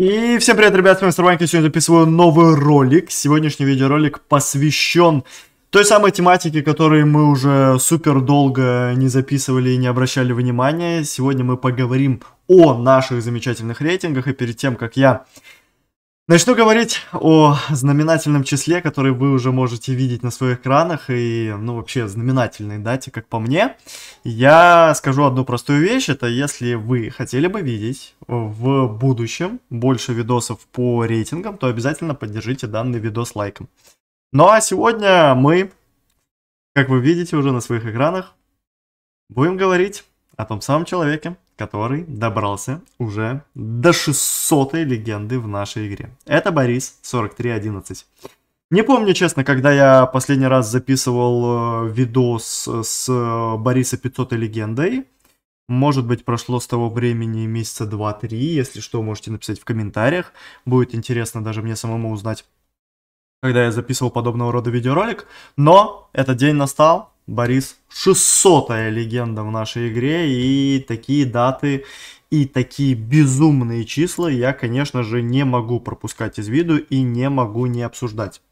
И всем привет, ребят, с вами Старванки, сегодня записываю новый ролик. Сегодняшний видеоролик посвящен той самой тематике, которой мы уже супер долго не записывали и не обращали внимания. Сегодня мы поговорим о наших замечательных рейтингах, и перед тем, как я Начну говорить о знаменательном числе, который вы уже можете видеть на своих экранах, и, ну, вообще, знаменательной дате, как по мне. Я скажу одну простую вещь, это если вы хотели бы видеть в будущем больше видосов по рейтингам, то обязательно поддержите данный видос лайком. Ну а сегодня мы, как вы видите уже на своих экранах, будем говорить о том самом человеке, который добрался уже до 600 легенды в нашей игре. Это Борис 4311. Не помню, честно, когда я последний раз записывал э, видос с Бориса 500 легендой. Может быть, прошло с того времени месяца 2-3. Если что, можете написать в комментариях. Будет интересно даже мне самому узнать, когда я записывал подобного рода видеоролик. Но этот день настал. Борис, 600 легенда в нашей игре, и такие даты и такие безумные числа я, конечно же, не могу пропускать из виду и не могу не обсуждать.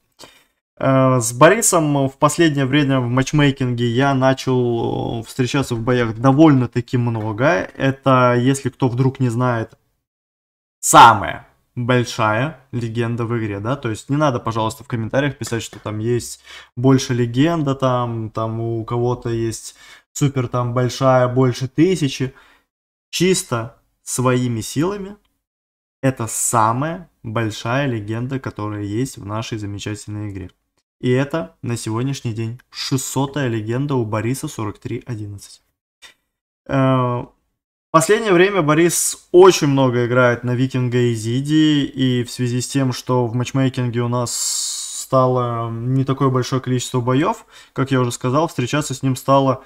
Э, с Борисом в последнее время в матчмейкинге я начал э, встречаться в боях довольно-таки много. Это, если кто вдруг не знает, самое большая легенда в игре, да, то есть не надо, пожалуйста, в комментариях писать, что там есть больше легенда, там, там у кого-то есть супер там большая, больше тысячи. Чисто своими силами это самая большая легенда, которая есть в нашей замечательной игре. И это на сегодняшний день 600-я легенда у Бориса 4311 последнее время Борис очень много играет на Викинга и Зиди, и в связи с тем, что в матчмейкинге у нас стало не такое большое количество боев, как я уже сказал, встречаться с ним стало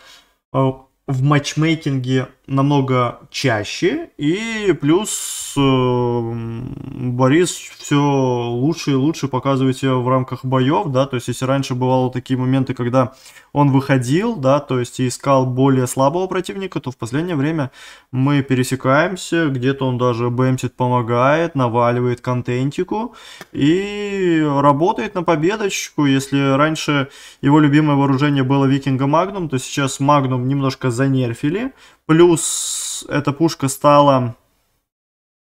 э, в матчмейкинге намного чаще, и плюс э, Борис все лучше и лучше показывает себя в рамках боев, да, то есть если раньше бывало такие моменты, когда он выходил, да, то есть искал более слабого противника, то в последнее время мы пересекаемся, где-то он даже бэмсит, помогает, наваливает контентику и работает на победочку, если раньше его любимое вооружение было Викинга Магнум, то сейчас Магнум немножко занерфили. Плюс эта пушка стала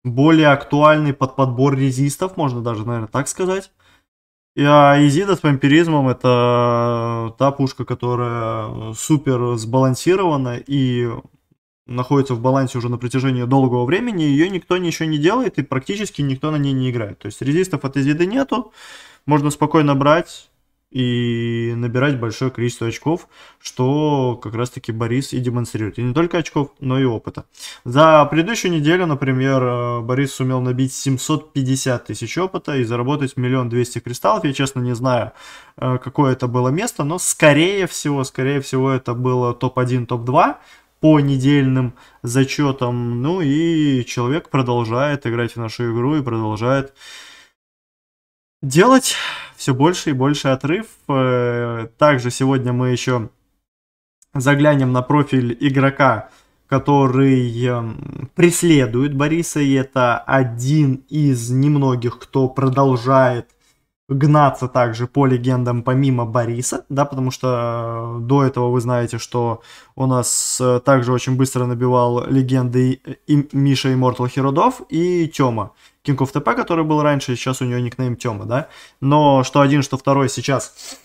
более актуальной под подбор резистов, можно даже, наверное, так сказать. А Изида с вампиризмом это та пушка, которая супер сбалансирована и находится в балансе уже на протяжении долгого времени, ее никто ничего не делает и практически никто на ней не играет. То есть резистов от Изиды нету, можно спокойно брать и набирать большое количество очков, что как раз-таки Борис и демонстрирует. И не только очков, но и опыта. За предыдущую неделю, например, э, Борис сумел набить 750 тысяч опыта и заработать миллион двести кристаллов. Я, честно, не знаю, э, какое это было место, но скорее всего, скорее всего, это было топ-1, топ-2 по недельным зачетам. Ну и человек продолжает играть в нашу игру и продолжает делать все больше и больше отрыв. Э, также сегодня мы еще заглянем на профиль игрока, который эм, преследует Бориса, и это один из немногих, кто продолжает гнаться также по легендам помимо Бориса, да, потому что э, до этого вы знаете, что у нас э, также очень быстро набивал легенды и Миша Иммортал Херодов и Тёма. King of TP, который был раньше, сейчас у него никнейм Тёма, да? Но что один, что второй сейчас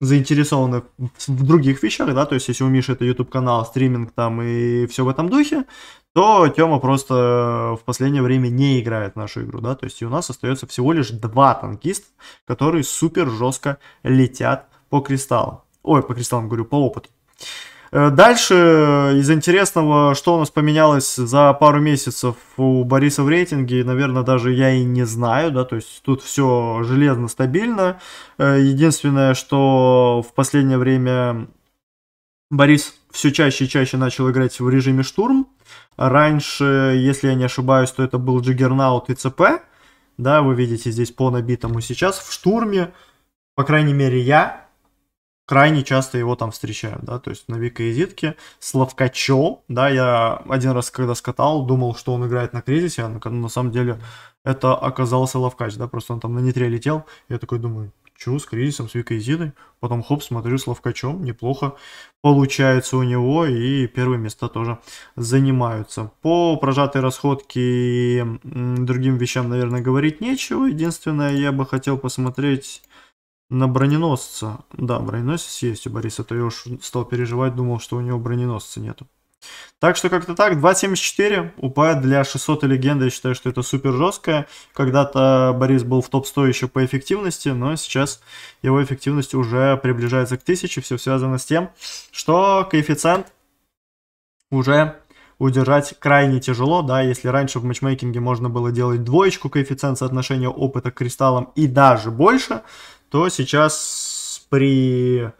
заинтересованы в других вещах, да, то есть если у Миши это YouTube канал, стриминг там и все в этом духе, то Тёма просто в последнее время не играет в нашу игру, да, то есть и у нас остается всего лишь два танкиста, которые супер жестко летят по кристаллам. Ой, по кристаллам говорю, по опыту. Э, дальше э, из интересного, что у нас поменялось за пару месяцев у Бориса в рейтинге, наверное, даже я и не знаю, да, то есть тут все железно стабильно. Э, единственное, что в последнее время Борис все чаще и чаще начал играть в режиме штурм. Раньше, если я не ошибаюсь, то это был Джиггернаут и ЦП. Да, вы видите здесь по набитому сейчас в штурме, по крайней мере, я крайне часто его там встречают, да, то есть на Вика и Зитке. Славкачо, да, я один раз, когда скатал, думал, что он играет на кризисе, а на, на самом деле это оказался Лавкач, да, просто он там на нитре летел, я такой думаю, чё, с кризисом, с Викой и потом хоп, смотрю, с Лавкачом, неплохо получается у него, и первые места тоже занимаются. По прожатой расходке и другим вещам, наверное, говорить нечего, единственное, я бы хотел посмотреть на броненосца. Да, броненосец есть у Бориса. То я уж стал переживать, думал, что у него броненосца нету. Так что как-то так. 2.74 упает для 600 легенды. Я считаю, что это супер жесткое. Когда-то Борис был в топ-100 еще по эффективности, но сейчас его эффективность уже приближается к 1000. Все связано с тем, что коэффициент уже удержать крайне тяжело, да, если раньше в матчмейкинге можно было делать двоечку коэффициент соотношения опыта к кристаллам и даже больше, то сейчас при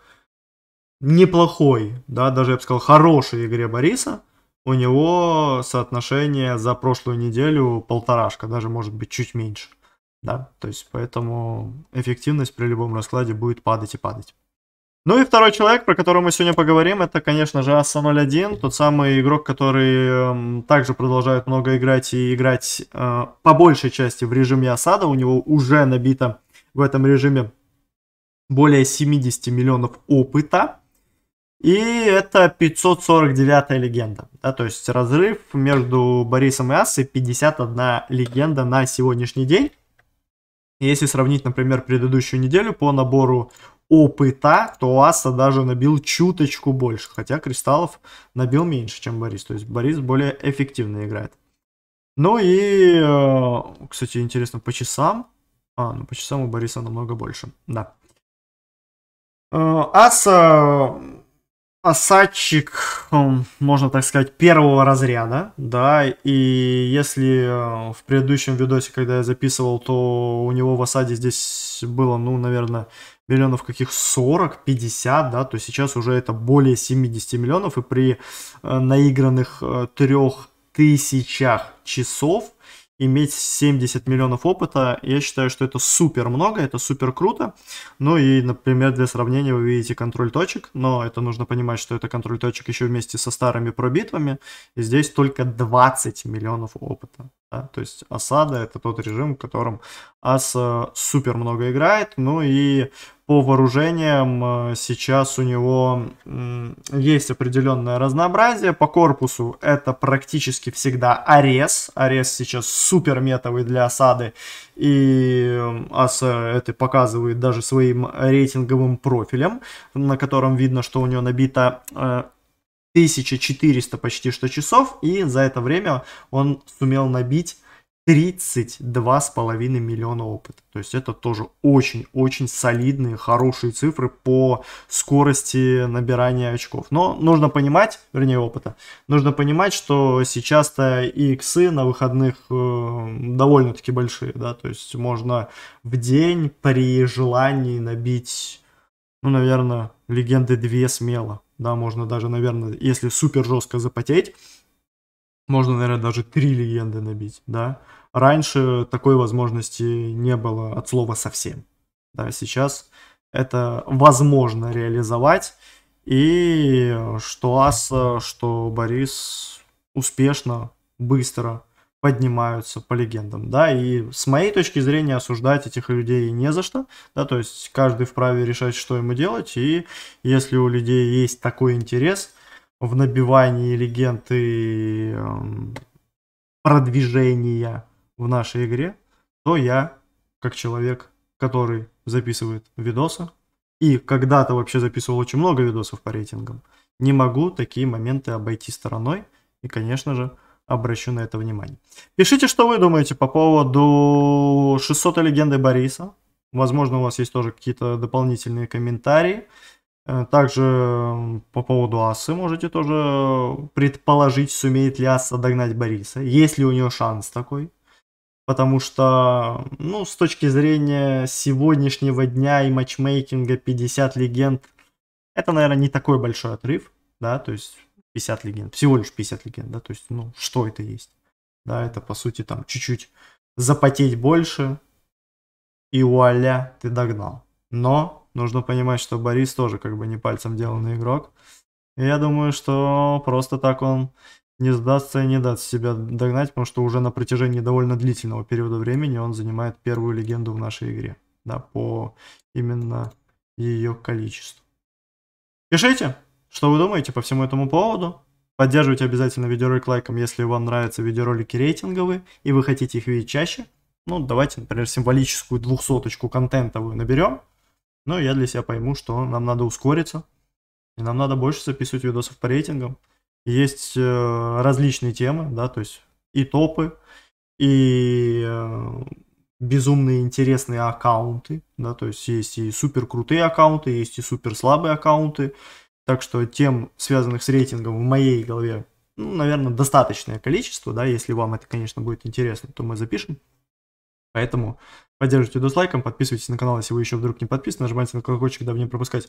неплохой, да, даже я бы сказал, хорошей игре Бориса, у него соотношение за прошлую неделю полторашка, даже может быть чуть меньше. Да, то есть поэтому эффективность при любом раскладе будет падать и падать. Ну и второй человек, про которого мы сегодня поговорим, это, конечно же, Асан01, тот самый игрок, который э, также продолжает много играть и играть э, по большей части в режиме осада. У него уже набито в этом режиме более 70 миллионов опыта. И это 549 легенда. Да, то есть разрыв между Борисом и Ассой 51 легенда на сегодняшний день. Если сравнить, например, предыдущую неделю по набору опыта, то Аса даже набил чуточку больше, хотя Кристаллов набил меньше, чем Борис. То есть Борис более эффективно играет. Ну и, э, кстати, интересно, по часам. А, ну по часам у Бориса намного больше, да. Э, аса осадчик, хм, можно так сказать, первого разряда, да, и если э, в предыдущем видосе, когда я записывал, то у него в осаде здесь было, ну, наверное, миллионов каких 40, 50, да, то сейчас уже это более 70 миллионов, и при э, наигранных трех тысячах часов иметь 70 миллионов опыта, я считаю, что это супер много, это супер круто. Ну и, например, для сравнения вы видите контроль точек, но это нужно понимать, что это контроль точек еще вместе со старыми пробитвами. И здесь только 20 миллионов опыта. Да? То есть осада это тот режим, в котором ас э, супер много играет. Ну и по вооружениям э, сейчас у него есть определенное разнообразие. По корпусу это практически всегда Арес. Арес сейчас супер метовый для осады. И э, ас это показывает даже своим рейтинговым профилем, на котором видно, что у него набита 1400 почти что часов, и за это время он сумел набить 32,5 миллиона опыта. То есть это тоже очень-очень солидные, хорошие цифры по скорости набирания очков. Но нужно понимать, вернее опыта, нужно понимать, что сейчас-то и иксы на выходных э, довольно-таки большие, да, то есть можно в день при желании набить, ну, наверное, легенды 2 смело да, можно даже, наверное, если супер жестко запотеть, можно, наверное, даже три легенды набить, да. Раньше такой возможности не было от слова совсем, да, сейчас это возможно реализовать, и что Аса, что Борис успешно, быстро – поднимаются по легендам, да, и с моей точки зрения осуждать этих людей не за что, да, то есть каждый вправе решать, что ему делать, и если у людей есть такой интерес в набивании легенд и эм, продвижения в нашей игре, то я, как человек, который записывает видосы, и когда-то вообще записывал очень много видосов по рейтингам, не могу такие моменты обойти стороной, и, конечно же, обращу на это внимание. Пишите, что вы думаете по поводу 600 легенды Бориса. Возможно, у вас есть тоже какие-то дополнительные комментарии. Э, также по поводу Асы можете тоже предположить, сумеет ли Аса догнать Бориса. Есть ли у нее шанс такой? Потому что, ну, с точки зрения сегодняшнего дня и матчмейкинга 50 легенд, это, наверное, не такой большой отрыв, да, то есть 50 легенд, всего лишь 50 легенд, да, то есть, ну, что это есть? Да, это, по сути, там, чуть-чуть запотеть больше, и вуаля, ты догнал. Но нужно понимать, что Борис тоже как бы не пальцем деланный игрок. И я думаю, что просто так он не сдастся и не даст себя догнать, потому что уже на протяжении довольно длительного периода времени он занимает первую легенду в нашей игре. Да, по именно ее количеству. Пишите, что вы думаете по всему этому поводу? Поддерживайте обязательно видеоролик лайком, если вам нравятся видеоролики рейтинговые и вы хотите их видеть чаще. Ну, давайте, например, символическую двухсоточку контентовую наберем. Ну, я для себя пойму, что нам надо ускориться. И нам надо больше записывать видосов по рейтингам. Есть э, различные темы, да, то есть и топы, и э, безумные интересные аккаунты, да, то есть есть и супер крутые аккаунты, есть и супер слабые аккаунты, так что тем, связанных с рейтингом, в моей голове, ну, наверное, достаточное количество, да, если вам это, конечно, будет интересно, то мы запишем. Поэтому поддерживайте видос лайком, подписывайтесь на канал, если вы еще вдруг не подписаны, нажимайте на колокольчик, дабы не пропускать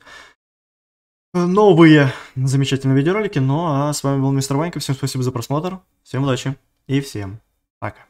новые замечательные видеоролики. Ну а с вами был Мистер Ванька, всем спасибо за просмотр, всем удачи и всем пока.